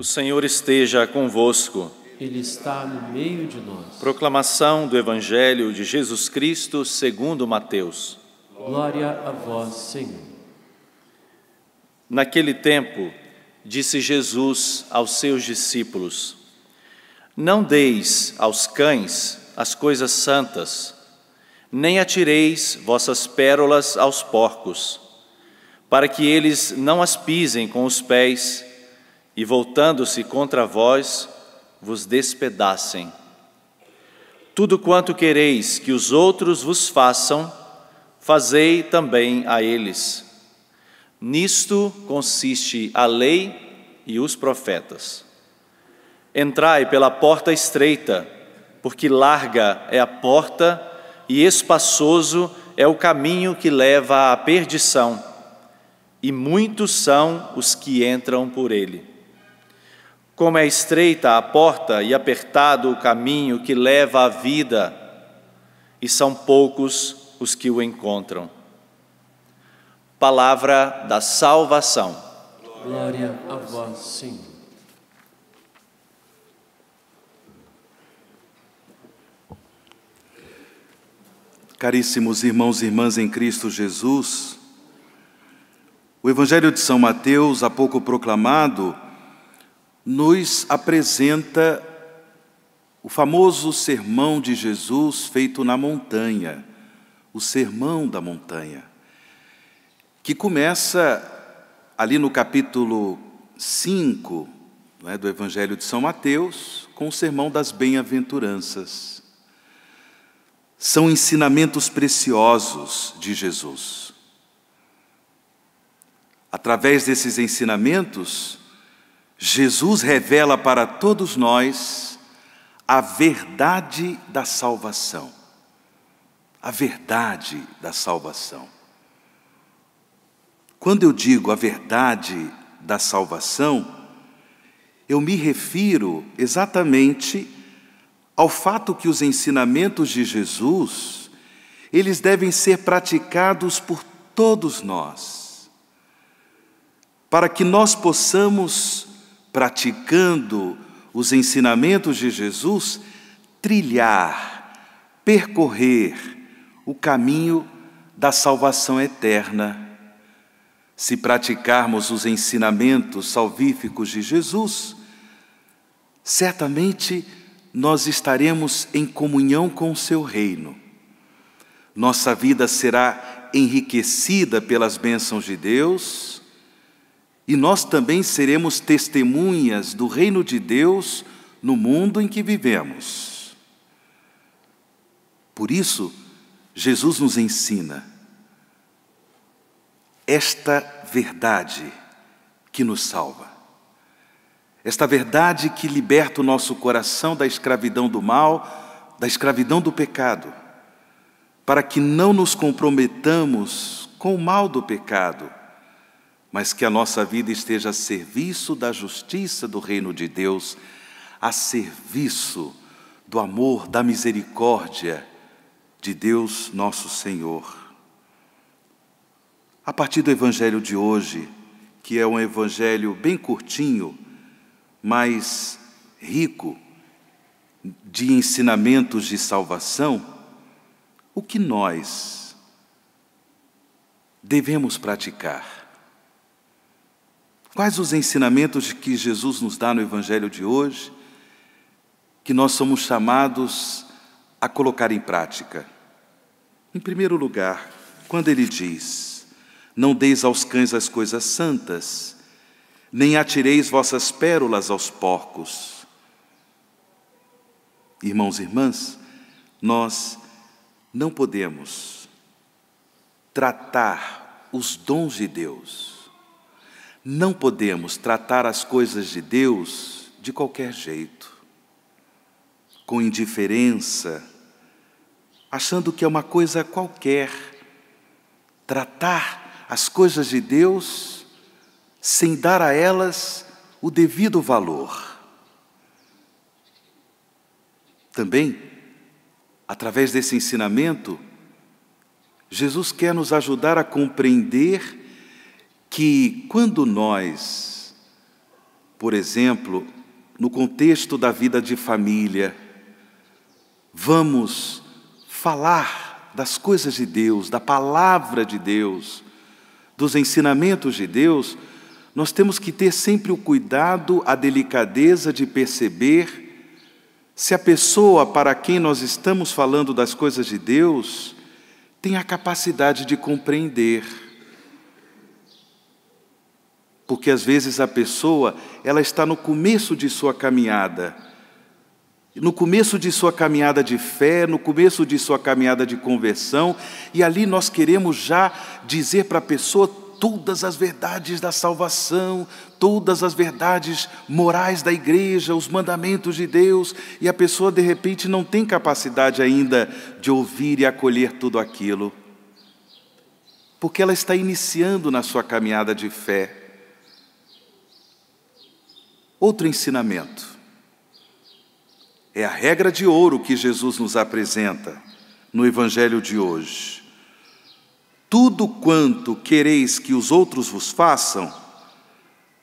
O Senhor esteja convosco. Ele está no meio de nós. Proclamação do Evangelho de Jesus Cristo segundo Mateus. Glória a vós, Senhor. Naquele tempo, disse Jesus aos seus discípulos: Não deis aos cães as coisas santas, nem atireis vossas pérolas aos porcos, para que eles não as pisem com os pés e voltando-se contra vós, vos despedacem. Tudo quanto quereis que os outros vos façam, fazei também a eles. Nisto consiste a lei e os profetas. Entrai pela porta estreita, porque larga é a porta e espaçoso é o caminho que leva à perdição, e muitos são os que entram por ele. Como é estreita a porta e apertado o caminho que leva à vida, e são poucos os que o encontram. Palavra da salvação. Glória a vós, Senhor. Caríssimos irmãos e irmãs em Cristo Jesus, o Evangelho de São Mateus, há pouco proclamado, nos apresenta o famoso sermão de Jesus feito na montanha, o sermão da montanha, que começa ali no capítulo 5 né, do Evangelho de São Mateus, com o sermão das bem-aventuranças. São ensinamentos preciosos de Jesus. Através desses ensinamentos, Jesus revela para todos nós a verdade da salvação. A verdade da salvação. Quando eu digo a verdade da salvação, eu me refiro exatamente ao fato que os ensinamentos de Jesus, eles devem ser praticados por todos nós, para que nós possamos praticando os ensinamentos de Jesus, trilhar, percorrer o caminho da salvação eterna. Se praticarmos os ensinamentos salvíficos de Jesus, certamente nós estaremos em comunhão com o seu reino. Nossa vida será enriquecida pelas bênçãos de Deus e nós também seremos testemunhas do reino de Deus no mundo em que vivemos. Por isso, Jesus nos ensina esta verdade que nos salva. Esta verdade que liberta o nosso coração da escravidão do mal, da escravidão do pecado, para que não nos comprometamos com o mal do pecado, mas que a nossa vida esteja a serviço da justiça do reino de Deus, a serviço do amor, da misericórdia de Deus nosso Senhor. A partir do Evangelho de hoje, que é um Evangelho bem curtinho, mas rico de ensinamentos de salvação, o que nós devemos praticar? Quais os ensinamentos que Jesus nos dá no Evangelho de hoje, que nós somos chamados a colocar em prática? Em primeiro lugar, quando ele diz: Não deis aos cães as coisas santas, nem atireis vossas pérolas aos porcos. Irmãos e irmãs, nós não podemos tratar os dons de Deus não podemos tratar as coisas de Deus de qualquer jeito, com indiferença, achando que é uma coisa qualquer. Tratar as coisas de Deus sem dar a elas o devido valor. Também, através desse ensinamento, Jesus quer nos ajudar a compreender que quando nós, por exemplo, no contexto da vida de família, vamos falar das coisas de Deus, da palavra de Deus, dos ensinamentos de Deus, nós temos que ter sempre o cuidado, a delicadeza de perceber se a pessoa para quem nós estamos falando das coisas de Deus tem a capacidade de compreender porque às vezes a pessoa, ela está no começo de sua caminhada. No começo de sua caminhada de fé, no começo de sua caminhada de conversão, e ali nós queremos já dizer para a pessoa todas as verdades da salvação, todas as verdades morais da igreja, os mandamentos de Deus, e a pessoa de repente não tem capacidade ainda de ouvir e acolher tudo aquilo, porque ela está iniciando na sua caminhada de fé. Outro ensinamento é a regra de ouro que Jesus nos apresenta no Evangelho de hoje. Tudo quanto quereis que os outros vos façam,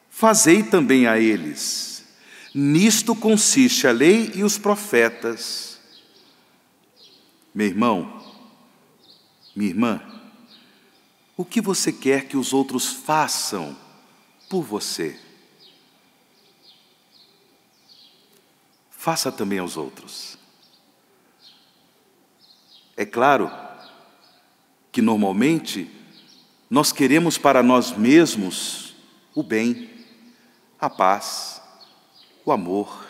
fazei também a eles. Nisto consiste a lei e os profetas. Meu irmão, minha irmã, o que você quer que os outros façam por você? faça também aos outros. É claro que normalmente nós queremos para nós mesmos o bem, a paz, o amor.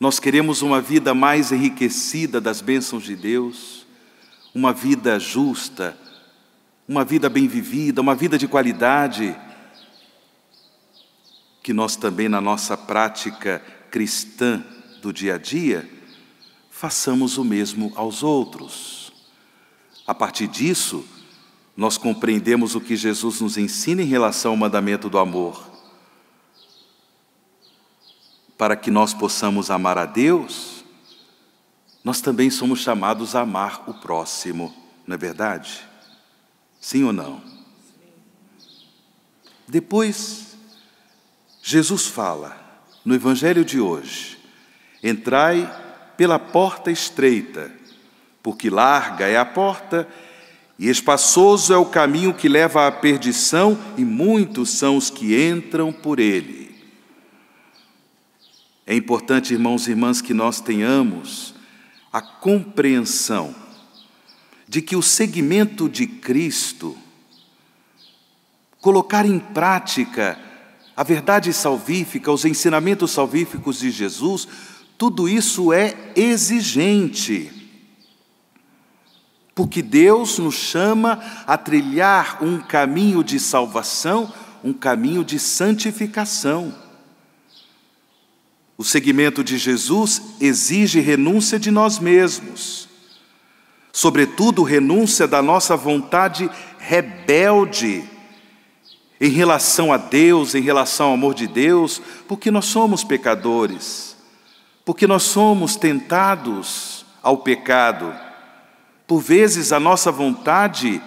Nós queremos uma vida mais enriquecida das bênçãos de Deus, uma vida justa, uma vida bem vivida, uma vida de qualidade. Que nós também, na nossa prática, cristã do dia a dia, façamos o mesmo aos outros. A partir disso, nós compreendemos o que Jesus nos ensina em relação ao mandamento do amor. Para que nós possamos amar a Deus, nós também somos chamados a amar o próximo, não é verdade? Sim ou não? Depois, Jesus fala: no Evangelho de hoje: Entrai pela porta estreita, porque larga é a porta e espaçoso é o caminho que leva à perdição, e muitos são os que entram por ele. É importante, irmãos e irmãs, que nós tenhamos a compreensão de que o segmento de Cristo, colocar em prática a verdade salvífica, os ensinamentos salvíficos de Jesus, tudo isso é exigente. Porque Deus nos chama a trilhar um caminho de salvação, um caminho de santificação. O seguimento de Jesus exige renúncia de nós mesmos, sobretudo renúncia da nossa vontade rebelde em relação a Deus, em relação ao amor de Deus, porque nós somos pecadores, porque nós somos tentados ao pecado. Por vezes a nossa vontade,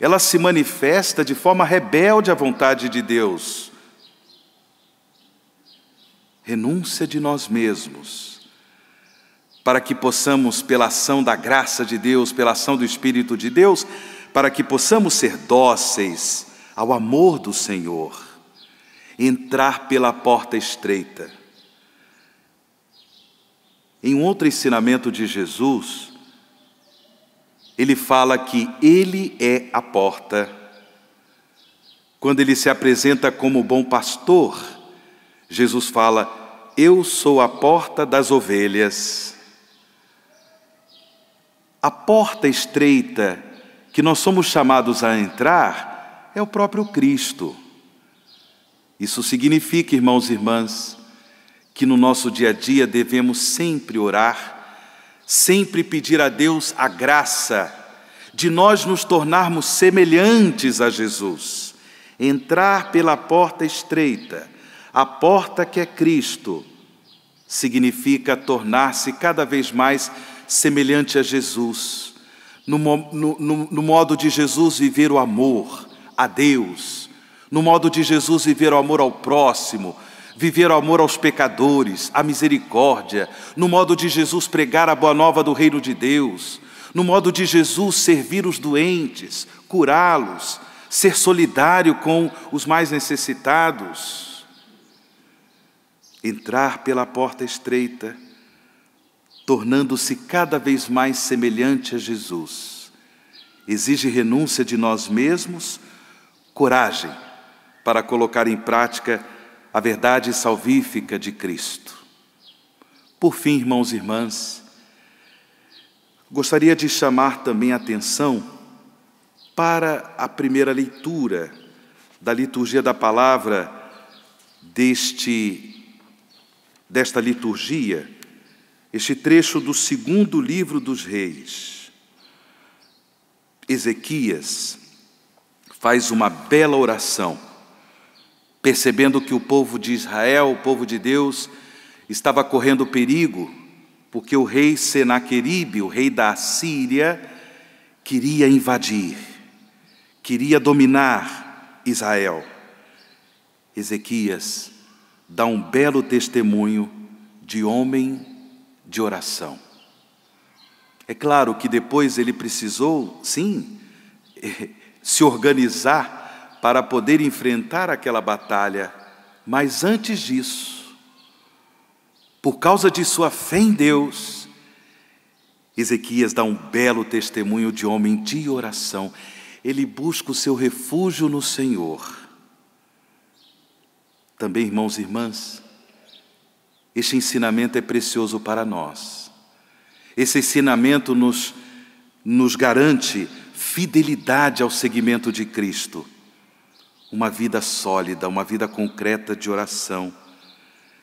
ela se manifesta de forma rebelde à vontade de Deus. Renúncia de nós mesmos, para que possamos, pela ação da graça de Deus, pela ação do Espírito de Deus, para que possamos ser dóceis ao amor do Senhor, entrar pela porta estreita. Em um outro ensinamento de Jesus, ele fala que Ele é a porta. Quando ele se apresenta como bom pastor, Jesus fala: Eu sou a porta das ovelhas. A porta estreita que nós somos chamados a entrar é o próprio Cristo. Isso significa, irmãos e irmãs, que no nosso dia a dia devemos sempre orar, sempre pedir a Deus a graça de nós nos tornarmos semelhantes a Jesus, entrar pela porta estreita, a porta que é Cristo, significa tornar-se cada vez mais semelhante a Jesus, no, no, no, no modo de Jesus viver o amor a Deus, no modo de Jesus viver o amor ao próximo, viver o amor aos pecadores, a misericórdia, no modo de Jesus pregar a boa nova do reino de Deus, no modo de Jesus servir os doentes, curá-los, ser solidário com os mais necessitados, entrar pela porta estreita, tornando-se cada vez mais semelhante a Jesus. Exige renúncia de nós mesmos coragem para colocar em prática a verdade salvífica de Cristo. Por fim, irmãos e irmãs, gostaria de chamar também a atenção para a primeira leitura da liturgia da palavra deste desta liturgia, este trecho do segundo livro dos reis. Ezequias faz uma bela oração, percebendo que o povo de Israel, o povo de Deus, estava correndo perigo, porque o rei Senaqueribe, o rei da Síria, queria invadir, queria dominar Israel. Ezequias dá um belo testemunho de homem de oração. É claro que depois ele precisou, sim, se organizar para poder enfrentar aquela batalha. Mas antes disso, por causa de sua fé em Deus, Ezequias dá um belo testemunho de homem de oração. Ele busca o seu refúgio no Senhor. Também, irmãos e irmãs, este ensinamento é precioso para nós. Esse ensinamento nos, nos garante fidelidade ao seguimento de Cristo, uma vida sólida, uma vida concreta de oração,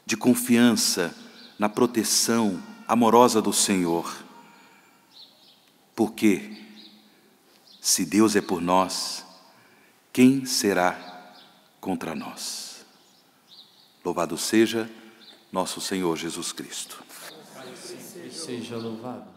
de confiança na proteção amorosa do Senhor. Porque, se Deus é por nós, quem será contra nós? Louvado seja nosso Senhor Jesus Cristo. Seja louvado.